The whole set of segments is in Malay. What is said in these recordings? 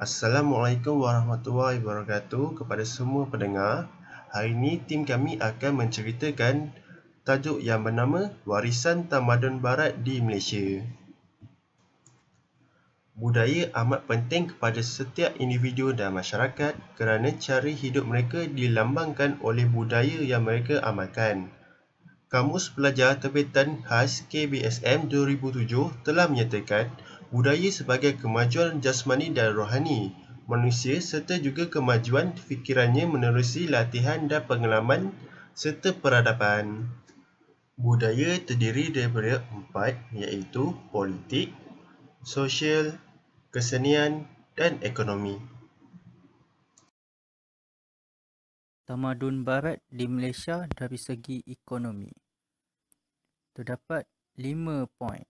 Assalamualaikum warahmatullahi wabarakatuh kepada semua pendengar. Hari ini tim kami akan menceritakan tajuk yang bernama Warisan Tamadun Barat di Malaysia. Budaya amat penting kepada setiap individu dan masyarakat kerana cara hidup mereka dilambangkan oleh budaya yang mereka amalkan. Kamus Pelajar Terbitan Khas KBSM 2007 telah menyatakan budaya sebagai kemajuan jasmani dan rohani manusia serta juga kemajuan fikirannya menerusi latihan dan pengalaman serta peradaban. Budaya terdiri daripada empat iaitu politik, sosial, kesenian dan ekonomi. Tamadun Barat di Malaysia dari segi ekonomi. Terdapat lima poin.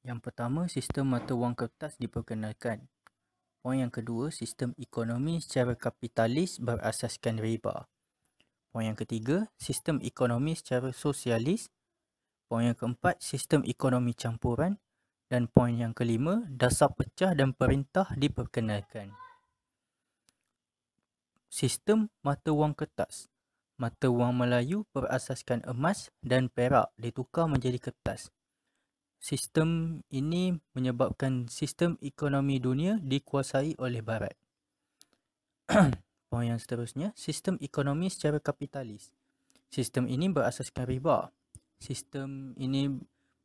Yang pertama, sistem mata wang kertas diperkenalkan. Poin yang kedua, sistem ekonomi secara kapitalis berasaskan riba. Poin yang ketiga, sistem ekonomi secara sosialis. Poin yang keempat, sistem ekonomi campuran. Dan poin yang kelima, dasar pecah dan perintah diperkenalkan. Sistem mata wang kertas. Mata wang Melayu berasaskan emas dan perak ditukar menjadi kertas sistem ini menyebabkan sistem ekonomi dunia dikuasai oleh barat. Poin yang seterusnya, sistem ekonomi secara kapitalis. Sistem ini berasaskan riba. Sistem ini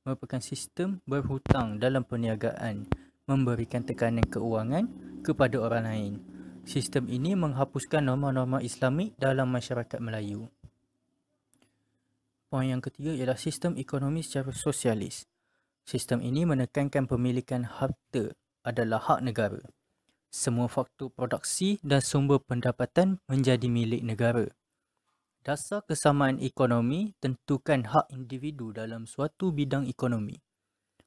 merupakan sistem berhutang dalam perniagaan, memberikan tekanan keuangan kepada orang lain. Sistem ini menghapuskan norma-norma islami dalam masyarakat Melayu. Poin yang ketiga ialah sistem ekonomi secara sosialis. Sistem ini menekankan pemilikan harta adalah hak negara. Semua faktor produksi dan sumber pendapatan menjadi milik negara. Dasar kesamaan ekonomi tentukan hak individu dalam suatu bidang ekonomi.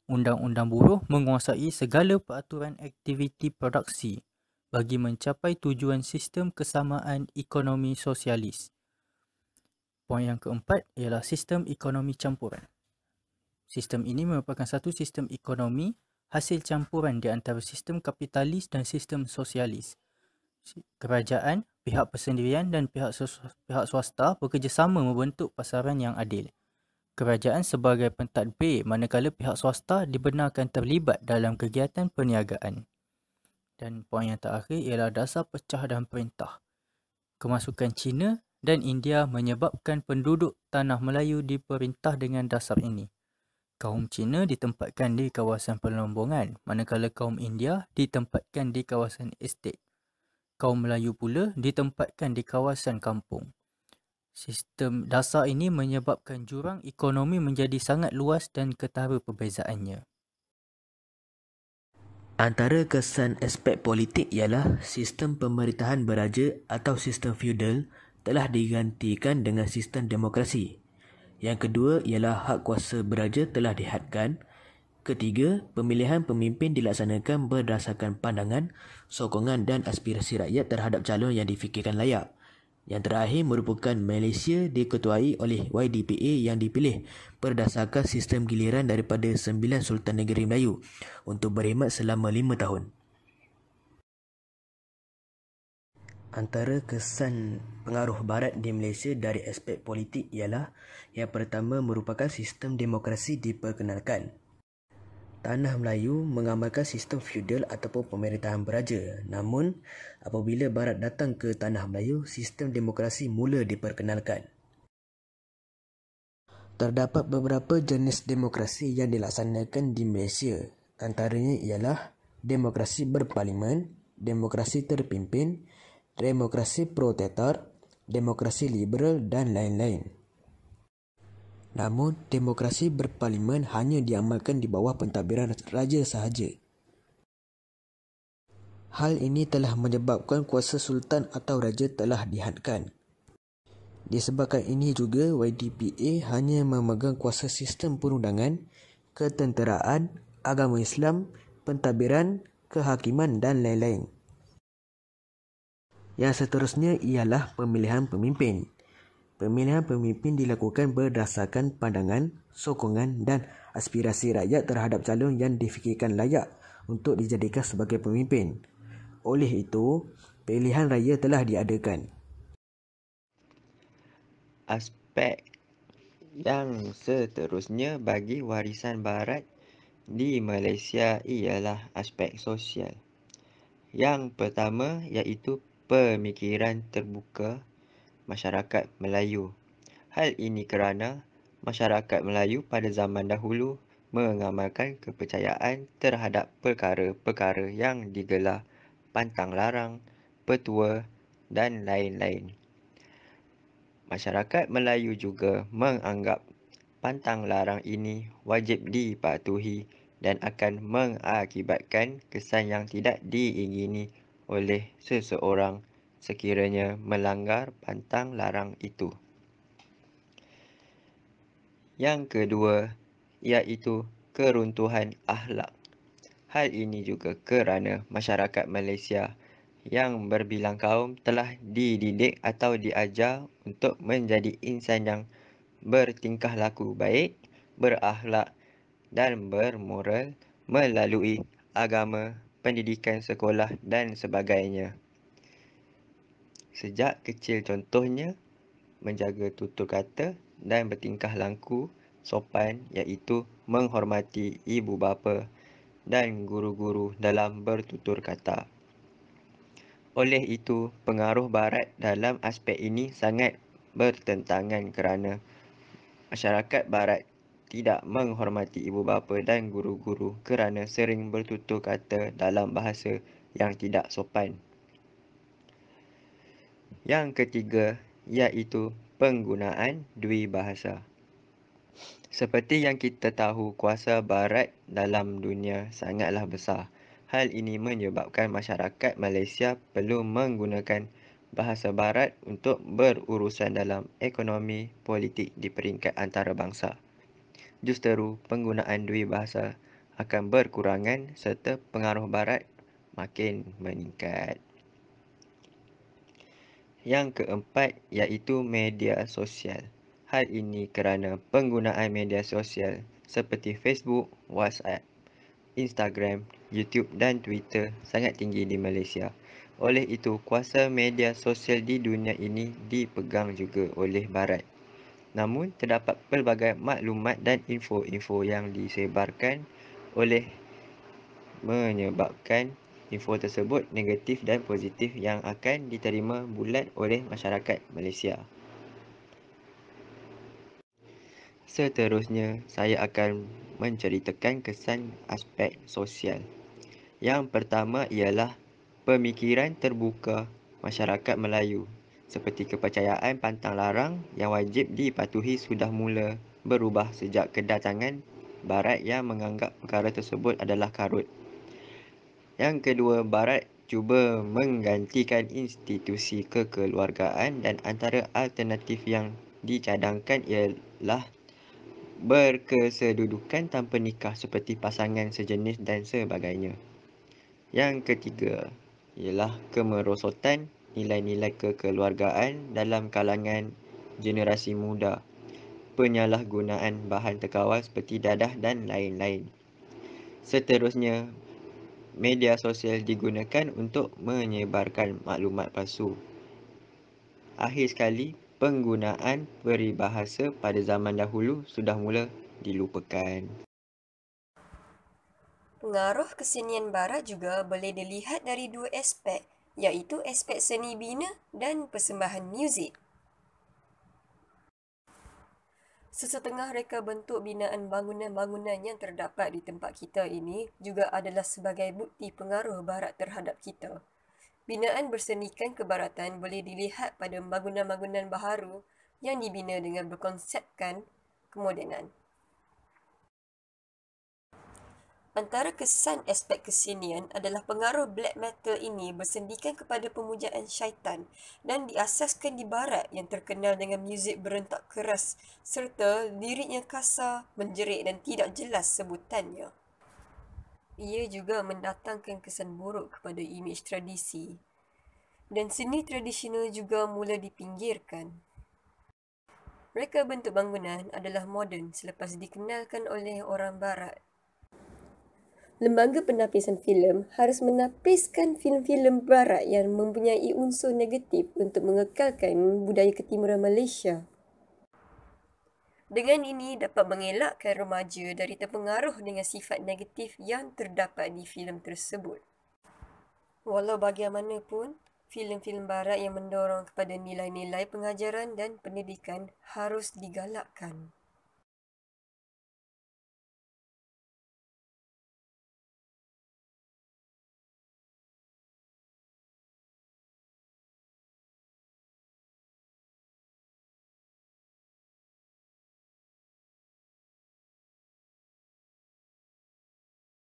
Undang-undang buruh menguasai segala peraturan aktiviti produksi bagi mencapai tujuan sistem kesamaan ekonomi sosialis. Poin yang keempat ialah sistem ekonomi campuran. Sistem ini merupakan satu sistem ekonomi hasil campuran di antara sistem kapitalis dan sistem sosialis. Kerajaan, pihak persendirian dan pihak, pihak swasta bekerjasama membentuk pasaran yang adil. Kerajaan sebagai pentadbir manakala pihak swasta dibenarkan terlibat dalam kegiatan perniagaan. Dan poin yang terakhir ialah dasar pecah dan perintah. Kemasukan China dan India menyebabkan penduduk tanah Melayu diperintah dengan dasar ini. Kaum Cina ditempatkan di kawasan perlombongan, manakala kaum India ditempatkan di kawasan estate. Kaum Melayu pula ditempatkan di kawasan kampung. Sistem dasar ini menyebabkan jurang ekonomi menjadi sangat luas dan ketara perbezaannya. Antara kesan aspek politik ialah sistem pemerintahan beraja atau sistem feudal telah digantikan dengan sistem demokrasi yang kedua ialah hak kuasa beraja telah dihadkan. Ketiga, pemilihan pemimpin dilaksanakan berdasarkan pandangan, sokongan dan aspirasi rakyat terhadap calon yang difikirkan layak. Yang terakhir merupakan Malaysia diketuai oleh YDPA yang dipilih berdasarkan sistem giliran daripada 9 Sultan Negeri Melayu untuk berkhidmat selama 5 tahun. antara kesan pengaruh barat di Malaysia dari aspek politik ialah yang pertama merupakan sistem demokrasi diperkenalkan. Tanah Melayu mengamalkan sistem feudal ataupun pemerintahan beraja. Namun, apabila barat datang ke tanah Melayu, sistem demokrasi mula diperkenalkan. Terdapat beberapa jenis demokrasi yang dilaksanakan di Malaysia. Antaranya ialah demokrasi berparlimen, demokrasi terpimpin, demokrasi protektor, demokrasi liberal dan lain-lain. Namun, demokrasi berparlimen hanya diamalkan di bawah pentadbiran raja sahaja. Hal ini telah menyebabkan kuasa sultan atau raja telah dihadkan. Disebabkan ini juga YDPA hanya memegang kuasa sistem perundangan, ketenteraan, agama Islam, pentadbiran, kehakiman dan lain-lain. Yang seterusnya ialah pemilihan pemimpin. Pemilihan pemimpin dilakukan berdasarkan pandangan, sokongan dan aspirasi rakyat terhadap calon yang difikirkan layak untuk dijadikan sebagai pemimpin. Oleh itu, pilihan raya telah diadakan. Aspek yang seterusnya bagi warisan barat di Malaysia ialah aspek sosial. Yang pertama iaitu pemikiran terbuka masyarakat Melayu. Hal ini kerana masyarakat Melayu pada zaman dahulu mengamalkan kepercayaan terhadap perkara-perkara yang digelar pantang larang, petua dan lain-lain. Masyarakat Melayu juga menganggap pantang larang ini wajib dipatuhi dan akan mengakibatkan kesan yang tidak diingini oleh seseorang sekiranya melanggar pantang larang itu. Yang kedua iaitu keruntuhan ahlak. Hal ini juga kerana masyarakat Malaysia yang berbilang kaum telah dididik atau diajar untuk menjadi insan yang bertingkah laku baik, berakhlak dan bermoral melalui agama pendidikan sekolah dan sebagainya. Sejak kecil contohnya, menjaga tutur kata dan bertingkah langku sopan iaitu menghormati ibu bapa dan guru-guru dalam bertutur kata. Oleh itu, pengaruh barat dalam aspek ini sangat bertentangan kerana masyarakat barat tidak menghormati ibu bapa dan guru-guru kerana sering bertutur kata dalam bahasa yang tidak sopan. Yang ketiga iaitu penggunaan dui bahasa. Seperti yang kita tahu, kuasa barat dalam dunia sangatlah besar. Hal ini menyebabkan masyarakat Malaysia perlu menggunakan bahasa barat untuk berurusan dalam ekonomi politik di peringkat antarabangsa justeru penggunaan dui bahasa akan berkurangan serta pengaruh barat makin meningkat. Yang keempat iaitu media sosial. Hal ini kerana penggunaan media sosial seperti Facebook, WhatsApp, Instagram, YouTube dan Twitter sangat tinggi di Malaysia. Oleh itu, kuasa media sosial di dunia ini dipegang juga oleh barat. Namun terdapat pelbagai maklumat dan info-info yang disebarkan oleh menyebabkan info tersebut negatif dan positif yang akan diterima bulat oleh masyarakat Malaysia. Seterusnya, saya akan menceritakan kesan aspek sosial. Yang pertama ialah pemikiran terbuka masyarakat Melayu seperti kepercayaan pantang larang yang wajib dipatuhi sudah mula berubah sejak kedatangan barat yang menganggap perkara tersebut adalah karut. Yang kedua, barat cuba menggantikan institusi kekeluargaan dan antara alternatif yang dicadangkan ialah berkesedudukan tanpa nikah seperti pasangan sejenis dan sebagainya. Yang ketiga ialah kemerosotan nilai-nilai kekeluargaan dalam kalangan generasi muda, penyalahgunaan bahan terkawal seperti dadah dan lain-lain. Seterusnya, media sosial digunakan untuk menyebarkan maklumat palsu. Akhir sekali, penggunaan peribahasa pada zaman dahulu sudah mula dilupakan. Pengaruh kesenian barat juga boleh dilihat dari dua aspek, iaitu aspek seni bina dan persembahan muzik. Sesetengah reka bentuk binaan bangunan-bangunan yang terdapat di tempat kita ini juga adalah sebagai bukti pengaruh barat terhadap kita. Binaan bersenikan kebaratan boleh dilihat pada bangunan-bangunan baharu yang dibina dengan berkonsepkan kemodenan. antara kesan aspek kesinian adalah pengaruh black metal ini bersendikan kepada pemujaan syaitan dan diasaskan di barat yang terkenal dengan muzik berentak keras serta liriknya kasar, menjerit dan tidak jelas sebutannya. Ia juga mendatangkan kesan buruk kepada imej tradisi dan seni tradisional juga mula dipinggirkan. Reka bentuk bangunan adalah moden selepas dikenalkan oleh orang barat lembaga penapisan filem harus menapiskan filem-filem barat yang mempunyai unsur negatif untuk mengekalkan budaya ketimuran Malaysia. Dengan ini dapat mengelakkan remaja dari terpengaruh dengan sifat negatif yang terdapat di filem tersebut. Walau bagaimanapun, filem-filem barat yang mendorong kepada nilai-nilai pengajaran dan pendidikan harus digalakkan.